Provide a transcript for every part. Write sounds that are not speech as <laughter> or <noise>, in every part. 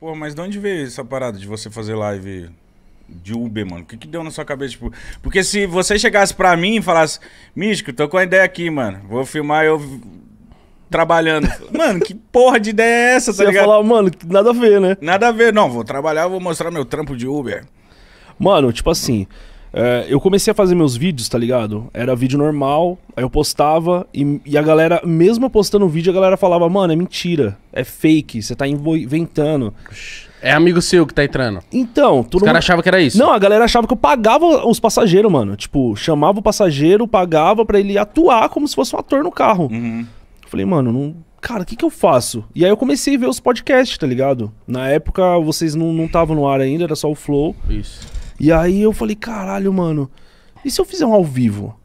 Pô, mas de onde veio essa parada de você fazer live de Uber, mano? O que, que deu na sua cabeça? Tipo, porque se você chegasse pra mim e falasse, Místico, tô com a ideia aqui, mano. Vou filmar eu trabalhando. <laughs> Mano, que porra de ideia é essa, tá você Ia falar, mano, nada a ver, né? Nada a ver, não. Vou trabalhar, vou mostrar meu trampo de Uber. Mano, tipo assim, é, eu comecei a fazer meus vídeos, tá ligado? Era vídeo normal, aí eu postava e, e a galera, mesmo postando o vídeo, a galera falava, mano, é mentira, é fake, você tá inventando. É amigo seu que tá entrando. Então, todo Os caras achavam que era isso. Não, a galera achava que eu pagava os passageiros, mano. Tipo, chamava o passageiro, pagava para ele atuar como se fosse um ator no carro. Uhum. Falei, mano, não, cara, o que, que eu faço? E aí eu comecei a ver os podcasts, tá ligado? Na época vocês não estavam no ar ainda, era só o Flow. Isso. E aí eu falei, caralho, mano, e se eu fizer um ao vivo?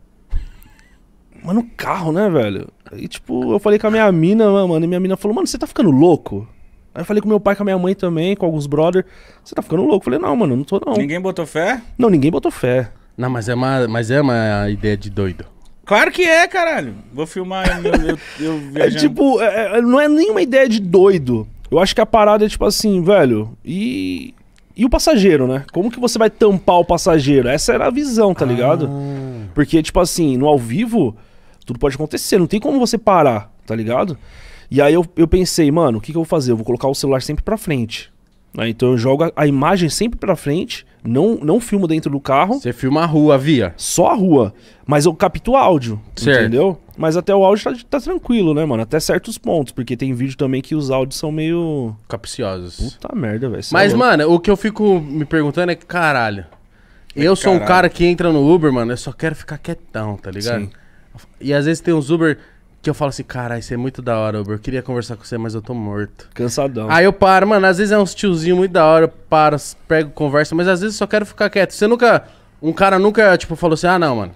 Mano, carro, né, velho? E tipo, eu falei com a minha mina, né, mano, e minha mina falou, mano, você tá ficando louco? Aí eu falei com meu pai, com a minha mãe também, com alguns brother. Você tá ficando louco? Eu falei, não, mano, não tô não. Ninguém botou fé? Não, ninguém botou fé. Não, mas é uma, mas é uma ideia de doido. Claro que é, caralho. Vou filmar eu, eu, eu <laughs> é, viajando. Tipo, é tipo, é, não é nenhuma ideia de doido. Eu acho que a parada é tipo assim, velho, e e o passageiro, né? Como que você vai tampar o passageiro? Essa era a visão, tá ligado? Ah. Porque, tipo assim, no ao vivo, tudo pode acontecer, não tem como você parar, tá ligado? E aí eu, eu pensei, mano, o que, que eu vou fazer? Eu vou colocar o celular sempre pra frente. Né? Então eu jogo a, a imagem sempre pra frente, não, não filmo dentro do carro. Você filma a rua, via? Só a rua. Mas eu capto áudio, certo. entendeu? Mas até o áudio tá, tá, tranquilo, né, mano? Até certos pontos, porque tem vídeo também que os áudios são meio. capciosos. Puta merda, velho. É mas, é mano, o que eu fico me perguntando é caralho. É eu sou um cara que entra no Uber, mano, eu só quero ficar quietão, tá ligado? Sim. E às vezes tem uns Uber que eu falo assim, caralho, isso é muito da hora, Uber. Eu queria conversar com você, mas eu tô morto. Cansadão. Aí eu paro, mano, às vezes é uns tiozinho muito da hora, eu paro, pego conversa, mas às vezes eu só quero ficar quieto. Você nunca. Um cara nunca, tipo, falou assim, ah, não, mano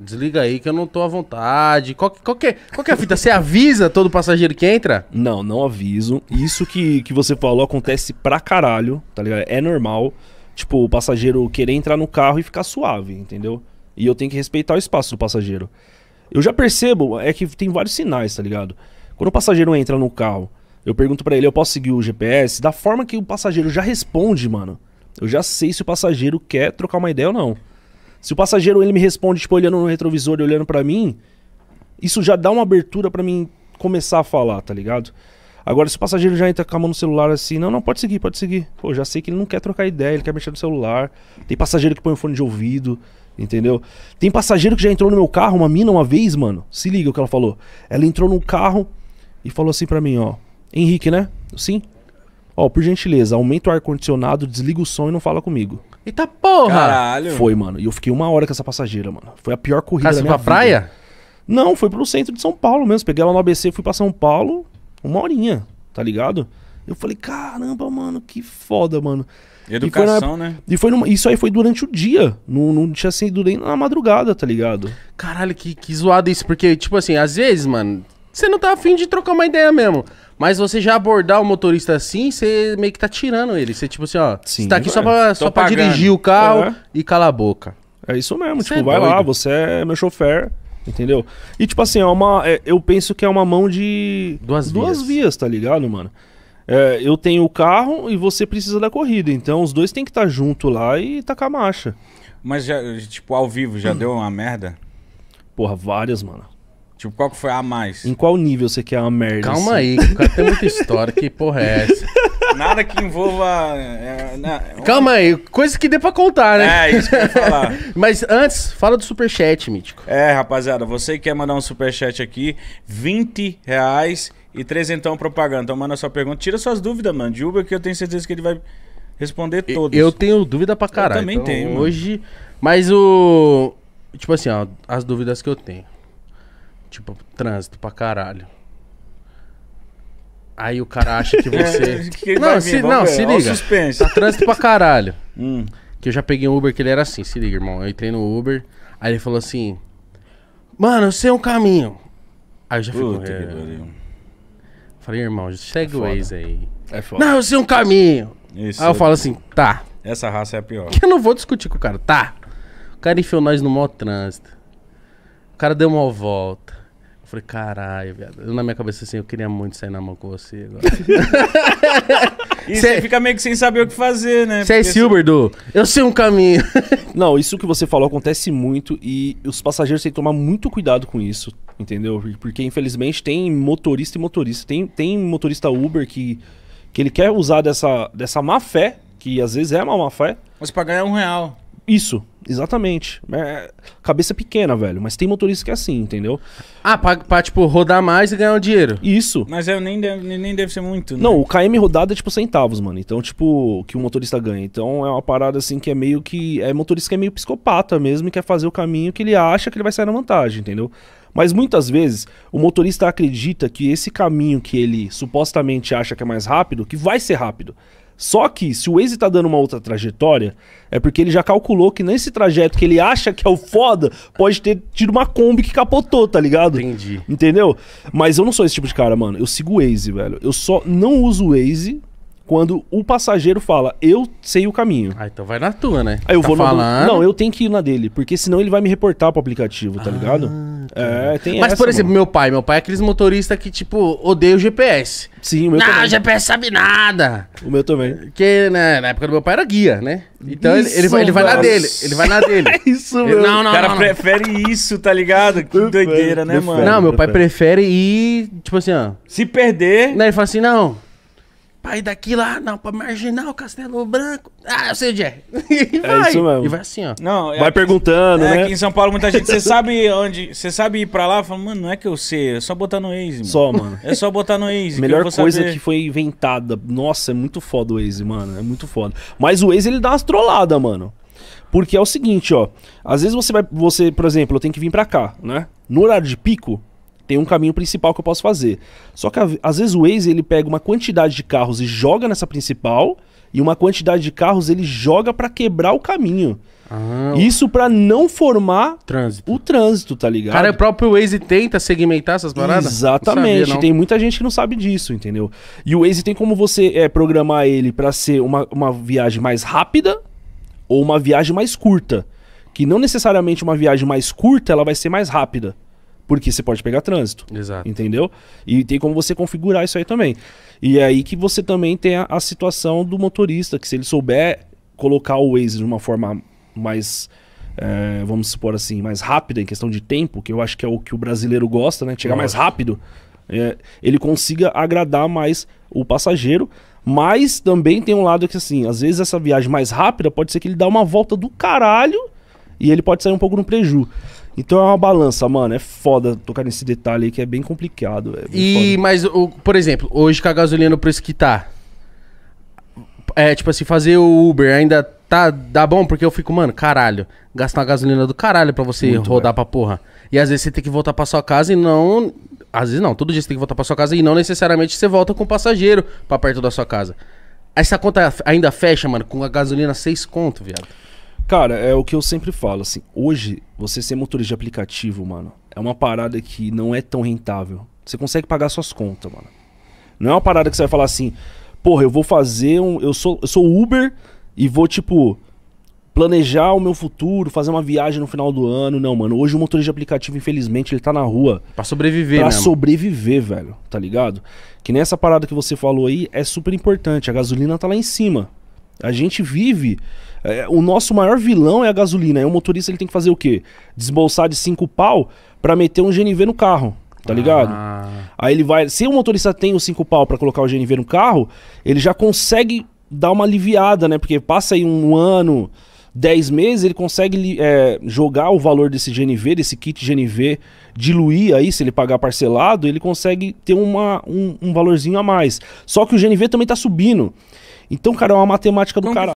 Desliga aí que eu não tô à vontade. Qual, qual, que, é, qual que é a fita? Você avisa todo passageiro que entra? Não, não aviso. Isso que, que você falou acontece pra caralho, tá ligado? É normal. Tipo, o passageiro querer entrar no carro e ficar suave, entendeu? E eu tenho que respeitar o espaço do passageiro. Eu já percebo, é que tem vários sinais, tá ligado? Quando o passageiro entra no carro, eu pergunto para ele, eu posso seguir o GPS? Da forma que o passageiro já responde, mano, eu já sei se o passageiro quer trocar uma ideia ou não. Se o passageiro ele me responde, tipo, olhando no retrovisor e olhando para mim, isso já dá uma abertura para mim começar a falar, tá ligado? Agora, se o passageiro já entra com a mão no celular assim, não, não, pode seguir, pode seguir. Pô, já sei que ele não quer trocar ideia, ele quer mexer no celular. Tem passageiro que põe o fone de ouvido, entendeu? Tem passageiro que já entrou no meu carro, uma mina uma vez, mano. Se liga o que ela falou. Ela entrou no carro e falou assim para mim, ó. Henrique, né? Sim? Ó, por gentileza, aumenta o ar-condicionado, desliga o som e não fala comigo. Eita tá porra! Caralho. Foi, mano. E eu fiquei uma hora com essa passageira, mano. Foi a pior corrida Cara, da minha pra vida. praia? Não, foi pro centro de São Paulo mesmo. Peguei ela no ABC, fui pra São Paulo, uma horinha, tá ligado? Eu falei, caramba, mano, que foda, mano. Educação, e na... né? E foi numa... isso aí foi durante o dia. Não, não tinha sido nem na madrugada, tá ligado? Caralho, que, que zoado isso. Porque, tipo assim, às vezes, mano, você não tá afim de trocar uma ideia mesmo. Mas você já abordar o motorista assim, você meio que tá tirando ele. Você, tipo assim, ó, Sim, você tá aqui é. só pra, só pra dirigir o carro uhum. e calar a boca. É isso mesmo, Você tipo, é vai doido. lá, você é meu chofer, entendeu? E tipo assim, é uma. É, eu penso que é uma mão de. Duas, duas vias. vias, tá ligado, mano? É, eu tenho o carro e você precisa da corrida. Então os dois tem que estar tá junto lá e tacar a marcha. Mas já, tipo, ao vivo já hum. deu uma merda? Porra, várias, mano. Tipo, qual que foi a mais? Em qual nível você quer uma merda? Calma assim? aí, que o cara tem muita história. Que porra é essa? <laughs> Nada que envolva. É, né, um... Calma aí, coisa que dê pra contar, né? É, isso que eu ia falar. <laughs> Mas antes, fala do superchat, Mítico. É, rapaziada, você quer mandar um superchat aqui, 20 reais e trezentão propaganda. Então manda sua pergunta. Tira suas dúvidas, mano, de Uber, que eu tenho certeza que ele vai responder todas. Eu tenho dúvida pra caralho. Eu também então, tenho. Hoje. Mano. Mas o. Tipo assim, ó, as dúvidas que eu tenho. Tipo, trânsito pra caralho. Aí o cara acha que você. <laughs> não, se, não, se liga. Suspense. Tá trânsito pra caralho. <laughs> Hum. Que eu já peguei um Uber que ele era assim, se liga, irmão. Eu entrei no Uber, aí ele falou assim: Mano, eu sei um caminho. Aí eu já fico. É... Falei, irmão, segue é o Waze aí. É foda. Não, eu sei um caminho. Isso. Aí eu falo assim: Tá. Essa raça é a pior. Que <laughs> eu não vou discutir com o cara. Tá. O cara enfiou nós no maior trânsito. O cara deu uma volta. Eu falei, caralho, viado. na minha cabeça assim, eu queria muito sair na mão com você agora. <laughs> E Cê- você fica meio que sem saber o que fazer, né? Você é Porque Silver Eu sei um caminho. <laughs> Não, isso que você falou acontece muito e os passageiros têm que tomar muito cuidado com isso, entendeu? Porque infelizmente tem motorista e motorista. Tem, tem motorista Uber que, que ele quer usar dessa, dessa má fé, que às vezes é uma má fé, Mas pra ganhar um real. Isso, exatamente. É, cabeça pequena, velho. Mas tem motorista que é assim, entendeu? Ah, pra, pra tipo, rodar mais e ganhar um dinheiro. Isso. Mas é, nem, deve, nem deve ser muito, né? Não, o KM rodado é tipo centavos, mano. Então, tipo, que o motorista ganha. Então é uma parada assim que é meio que. É motorista que é meio psicopata mesmo e quer fazer o caminho que ele acha que ele vai sair na vantagem, entendeu? Mas muitas vezes o motorista acredita que esse caminho que ele supostamente acha que é mais rápido, que vai ser rápido. Só que se o Waze tá dando uma outra trajetória, é porque ele já calculou que nesse trajeto que ele acha que é o foda, pode ter tido uma Kombi que capotou, tá ligado? Entendi. Entendeu? Mas eu não sou esse tipo de cara, mano. Eu sigo o Waze, velho. Eu só não uso o Waze quando o passageiro fala, eu sei o caminho. Ah, então vai na tua, né? Aí eu tá vou falando. Na... Não, eu tenho que ir na dele, porque senão ele vai me reportar pro aplicativo, tá ah. ligado? É, é, tem Mas, essa, por exemplo, mano. meu pai. Meu pai é aqueles motoristas que, tipo, odeia o GPS. Sim, o meu não, também. Não, GPS sabe nada. O meu também. Porque né, na época do meu pai era guia, né? Então isso, ele, ele, vai, na dele. Ele vai na dele. <laughs> isso, meu. Não, não, o cara não, prefere isso, tá ligado? Que doideira, né, prefere, mano? Não, meu pai prefere ir, tipo assim, ó. Se perder. Né, ele fala assim, não. Pra ir daqui lá, não, pra marginal, Castelo Branco. Ah, eu sei onde é. <laughs> E é vai. É isso mesmo. E vai assim, ó. Não, é vai aqui, perguntando, é, né? Aqui em São Paulo, muita gente. Você sabe onde. Você sabe ir pra lá? Fala, mano, não é que eu sei, é só botar no Waze. Mano. Só, mano. É só botar no Waze. Melhor que coisa saber. que foi inventada. Nossa, é muito foda o Waze, mano. É muito foda. Mas o Waze, ele dá umas trolladas, mano. Porque é o seguinte, ó. Às vezes você vai. Você, por exemplo, eu tenho que vir pra cá, né? No horário de pico, tem um caminho principal que eu posso fazer. Só que às vezes o Waze ele pega uma quantidade de carros e joga nessa principal e uma quantidade de carros ele joga para quebrar o caminho. Ah, Isso para não formar trânsito. o trânsito, tá ligado? Cara, o próprio Waze tenta segmentar essas paradas? Exatamente. sabia, Tem muita gente que não sabe disso, entendeu? E o Waze tem como você é, programar ele para ser uma, uma viagem mais rápida ou uma viagem mais curta. Que não necessariamente uma viagem mais curta ela vai ser mais rápida. Porque você pode pegar trânsito. Exato. Entendeu? E tem como você configurar isso aí também. E é aí que você também tem a, a situação do motorista, que se ele souber colocar o Waze de uma forma mais. É, vamos supor assim, mais rápida em questão de tempo, que eu acho que é o que o brasileiro gosta, né? Chegar mais rápido, é, ele consiga agradar mais o passageiro. Mas também tem um lado que, assim, às vezes essa viagem mais rápida pode ser que ele dá uma volta do caralho e ele pode sair um pouco no preju. Então é uma balança, mano. É foda tocar nesse detalhe aí que é bem complicado. É bem e, foda. mas, o, por exemplo, hoje com a gasolina no preço que tá. É, tipo assim, fazer o Uber ainda tá, dá bom? Porque eu fico, mano, caralho. Gastar uma gasolina do caralho pra você Muito rodar velho. pra porra. E às vezes você tem que voltar pra sua casa e não. Às vezes não, todo dia você tem que voltar pra sua casa e não necessariamente você volta com o passageiro pra perto da sua casa. Essa conta ainda fecha, mano, com a gasolina 6 conto, viado. Cara, é o que eu sempre falo, assim. Hoje, você ser motorista de aplicativo, mano, é uma parada que não é tão rentável. Você consegue pagar suas contas, mano. Não é uma parada que você vai falar assim, porra, eu vou fazer um. Eu sou, eu sou Uber e vou, tipo, planejar o meu futuro, fazer uma viagem no final do ano. Não, mano. Hoje o motorista de aplicativo, infelizmente, ele tá na rua. Pra sobreviver, pra né? Pra sobreviver, velho. Tá ligado? Que nessa parada que você falou aí é super importante. A gasolina tá lá em cima. A gente vive. É, o nosso maior vilão é a gasolina. E o motorista ele tem que fazer o quê? Desbolsar de cinco pau para meter um GNV no carro. Tá ligado? Ah. Aí ele vai. Se o motorista tem os cinco pau para colocar o GNV no carro, ele já consegue dar uma aliviada, né? Porque passa aí um ano, dez meses, ele consegue é, jogar o valor desse GNV, desse kit GNV, diluir aí, se ele pagar parcelado, ele consegue ter uma, um, um valorzinho a mais. Só que o GNV também tá subindo. Então, cara, é uma matemática do cara.